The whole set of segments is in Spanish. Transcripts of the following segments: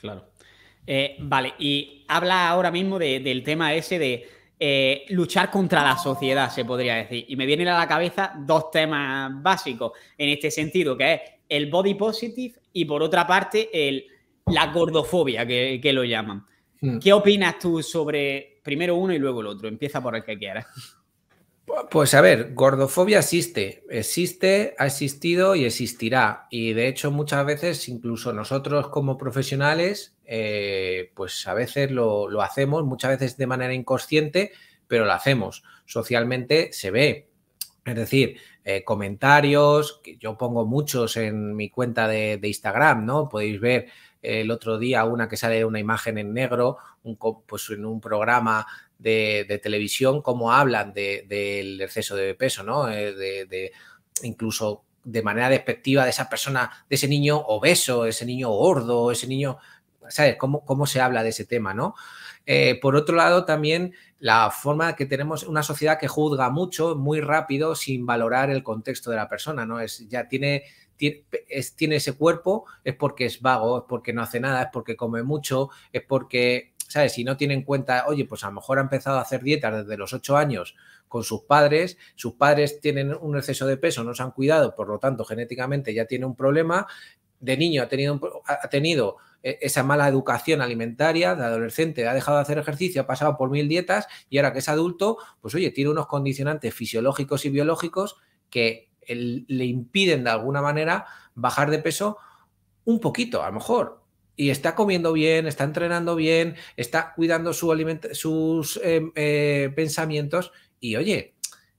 Claro. Eh, vale, y habla ahora mismo del tema ese de eh, luchar contra la sociedad, se podría decir. Y me vienen a la cabeza dos temas básicos en este sentido, que es el body positive y por otra parte la gordofobia, que, lo llaman. Hmm. ¿Qué opinas tú sobre primero uno y luego el otro? Empieza por el que quieras. Pues a ver, gordofobia existe, existe, ha existido y existirá. Y de hecho muchas veces, incluso nosotros como profesionales, eh, pues a veces lo, lo, hacemos, muchas veces de manera inconsciente, pero lo hacemos. Socialmente se ve. Es decir, eh, comentarios, que yo pongo muchos en mi cuenta de, de Instagram, ¿no? Podéis ver eh, el otro día una que sale una imagen en negro, un, pues en un programa de, televisión cómo hablan del exceso de peso, ¿no? Eh, de, incluso de manera despectiva de esa persona, de ese niño obeso, ese niño gordo, ese niño, ¿sabes? ¿Cómo, cómo se habla de ese tema, no? Eh, por otro lado, también la forma que tenemos una sociedad que juzga mucho, muy rápido, sin valorar el contexto de la persona, ¿no? Es, ya tiene, es, tiene ese cuerpo, es porque es vago, es porque no hace nada, es porque come mucho, es porque ¿sabes? Si no tienen en cuenta, oye, pues a lo mejor ha empezado a hacer dietas desde los ocho años con sus padres, sus padres tienen un exceso de peso, no se han cuidado, por lo tanto, genéticamente ya tiene un problema, de niño ha tenido, ha tenido eh, esa mala educación alimentaria de adolescente, ha dejado de hacer ejercicio, ha pasado por mil dietas y ahora que es adulto, pues oye, tiene unos condicionantes fisiológicos y biológicos que le impiden de alguna manera bajar de peso un poquito, a lo mejor, y está comiendo bien, está entrenando bien, está cuidando su sus em, eh, pensamientos y oye,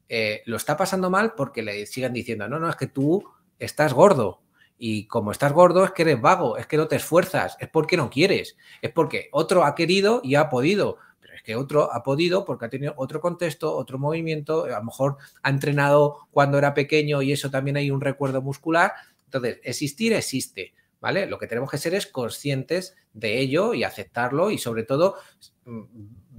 eh, lo está pasando mal porque le sigan diciendo, no, no, es que tú estás gordo. Y como estás gordo es que eres vago, es que no te esfuerzas, es porque no quieres, es porque otro ha querido y ha podido, pero es que otro ha podido porque ha tenido otro contexto, otro movimiento, a lo mejor ha entrenado cuando era pequeño y eso también hay un recuerdo muscular. Entonces, existir existe ¿vale? Lo que tenemos que ser es conscientes de ello y aceptarlo y sobre todo mm,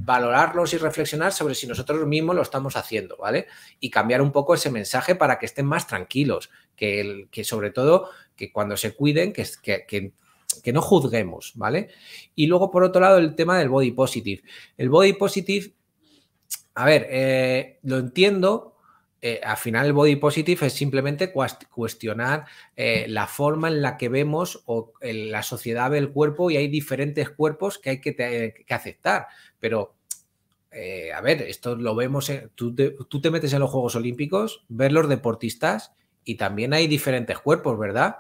valorarlos y reflexionar sobre si nosotros mismos lo estamos haciendo, ¿vale? Y cambiar un poco ese mensaje para que estén más tranquilos, que, que sobre todo que cuando se cuiden, que, no juzguemos, ¿vale? Y luego, por otro lado, el tema del body positive. El body positive, a ver, eh, lo entiendo, eh, al final el body positive es simplemente cuestionar eh, la forma en la que vemos o eh, la sociedad del el cuerpo y hay diferentes cuerpos que hay que, aceptar. Pero, a ver, esto lo vemos, tú, te, tú te metes en los Juegos Olímpicos, ves los deportistas y también hay diferentes cuerpos, ¿verdad?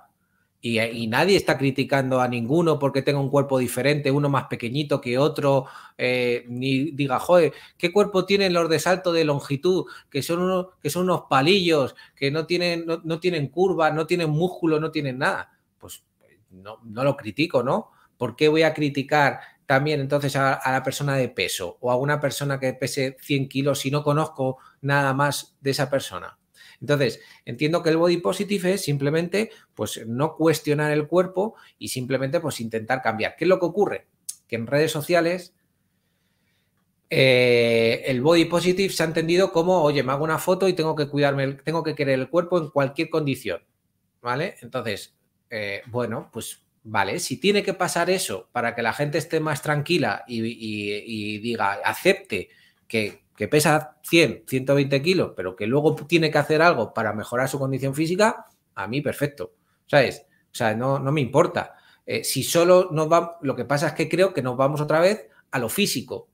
Eh, y, nadie está criticando a ninguno porque tenga un cuerpo diferente, uno más pequeñito que otro, eh, ni diga, joder, ¿qué cuerpo tienen los de salto de longitud? Que son unos, que son unos palillos, que no tienen, no, no tienen curva, no tienen músculo, no tienen nada. Pues eh, no, no, lo critico, ¿no? ¿Por qué voy a criticar también entonces a, a la persona de peso o a una persona que pese 100 kilos si no conozco nada más de esa persona? Entonces, entiendo que el body positive es simplemente, pues, no cuestionar el cuerpo y simplemente, pues, intentar cambiar. ¿Qué es lo que ocurre? Que en redes sociales eh, el body positive se ha entendido como, oye, me hago una foto y tengo que cuidarme, tengo que querer el cuerpo en cualquier condición, ¿vale? Entonces, eh, bueno, pues vale, si tiene que pasar eso para que la gente esté más tranquila y diga, acepte que, pesa 100, 120 kilos, pero que luego tiene que hacer algo para mejorar su condición física, a mí perfecto, ¿sabes? O sea, no, me importa. Eh, si solo nos va, lo que pasa es que creo que nos vamos otra vez a lo físico,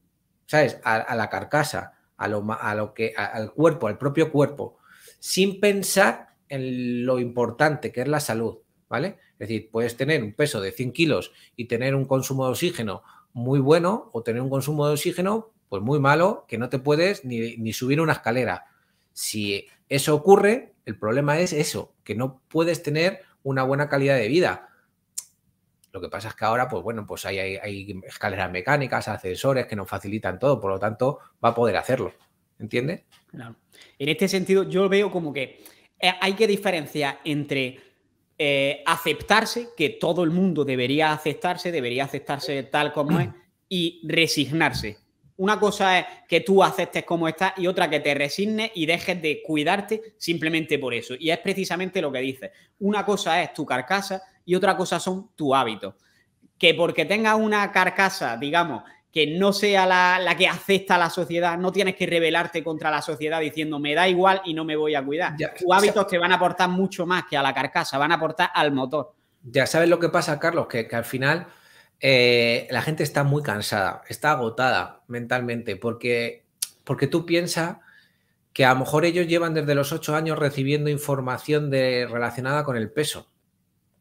¿sabes? A, la carcasa, a lo, a lo que, al cuerpo, al propio cuerpo, sin pensar en lo importante que es la salud, ¿vale? Es decir, puedes tener un peso de 100 kilos y tener un consumo de oxígeno muy bueno o tener un consumo de oxígeno pues muy malo, que no te puedes ni, subir una escalera. Si eso ocurre, el problema es eso, que no puedes tener una buena calidad de vida. Lo que pasa es que ahora, pues bueno, pues hay, escaleras mecánicas, ascensores que nos facilitan todo, por lo tanto, va a poder hacerlo. ¿Entiendes? En este sentido, yo veo como que eh, hay que diferenciar entre eh, aceptarse, que todo el mundo debería aceptarse, debería aceptarse tal como es, y resignarse una cosa es que tú aceptes como estás y otra que te resignes y dejes de cuidarte simplemente por eso. Y es precisamente lo que dices. Una cosa es tu carcasa y otra cosa son tus hábitos. Que porque tengas una carcasa, digamos, que no sea la, que acepta la sociedad, no tienes que rebelarte contra la sociedad diciendo me da igual y no me voy a cuidar. tus hábitos que te van a aportar mucho más que a la carcasa, van a aportar al motor. Ya sabes lo que pasa, Carlos, que, que al final eh, la gente está muy cansada, está agotada mentalmente, porque, porque tú piensas que a lo mejor ellos llevan desde los ocho años recibiendo información de, relacionada con el peso.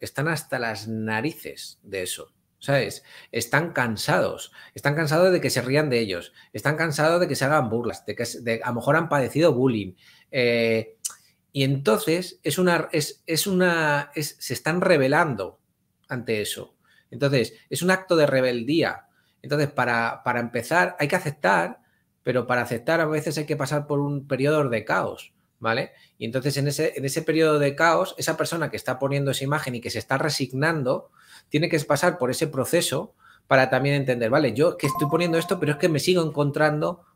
Están hasta las narices de eso. ¿Sabes? Están cansados. Están cansados de que se rían de ellos. Están cansados de que se hagan burlas. De que a lo mejor han padecido bullying. Eh, y entonces es una, es, una, se están revelando ante eso. Entonces, es un acto de rebeldía. Entonces, para, para empezar, hay que aceptar, pero para aceptar a veces hay que pasar por un periodo de caos. ¿Vale? Y entonces en ese, en ese periodo de caos, esa persona que está poniendo esa imagen y que se está resignando, tiene que pasar por ese proceso para también entender, vale, yo que estoy poniendo esto, pero es que me sigo encontrando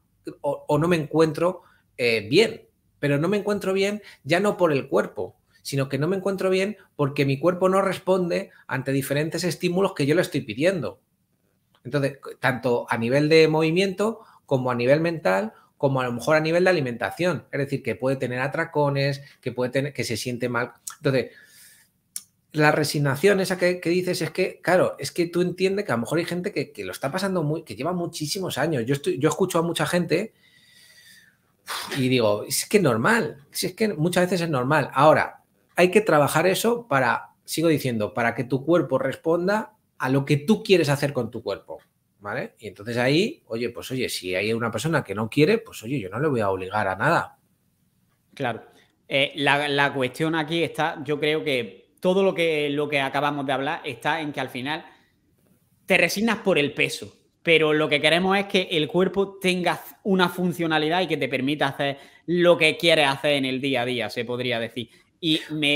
o, no me encuentro eh, bien. Pero no me encuentro bien ya no por el cuerpo, sino que no me encuentro bien porque mi cuerpo no responde ante diferentes estímulos que yo le estoy pidiendo. Entonces, tanto a nivel de movimiento como a nivel mental, como a lo mejor a nivel de alimentación. Es decir, que puede tener atracones, que puede tener, que se siente mal. Entonces, la resignación esa que, dices es que, claro, es que tú entiendes que a lo mejor hay gente que, lo está pasando muy, que lleva muchísimos años. Yo, yo escucho a mucha gente y digo, es que es normal, es que muchas veces es normal. Ahora, hay que trabajar eso para, sigo diciendo, para que tu cuerpo responda a lo que tú quieres hacer con tu cuerpo. ¿Vale? Y entonces ahí, oye, pues oye, si hay una persona que no quiere, pues oye, yo no le voy a obligar a nada. Claro. Eh, la, la, cuestión aquí está, yo creo que todo lo que, lo que acabamos de hablar está en que al final te resignas por el peso, pero lo que queremos es que el cuerpo tenga una funcionalidad y que te permita hacer lo que quieres hacer en el día a día, se podría decir. Y me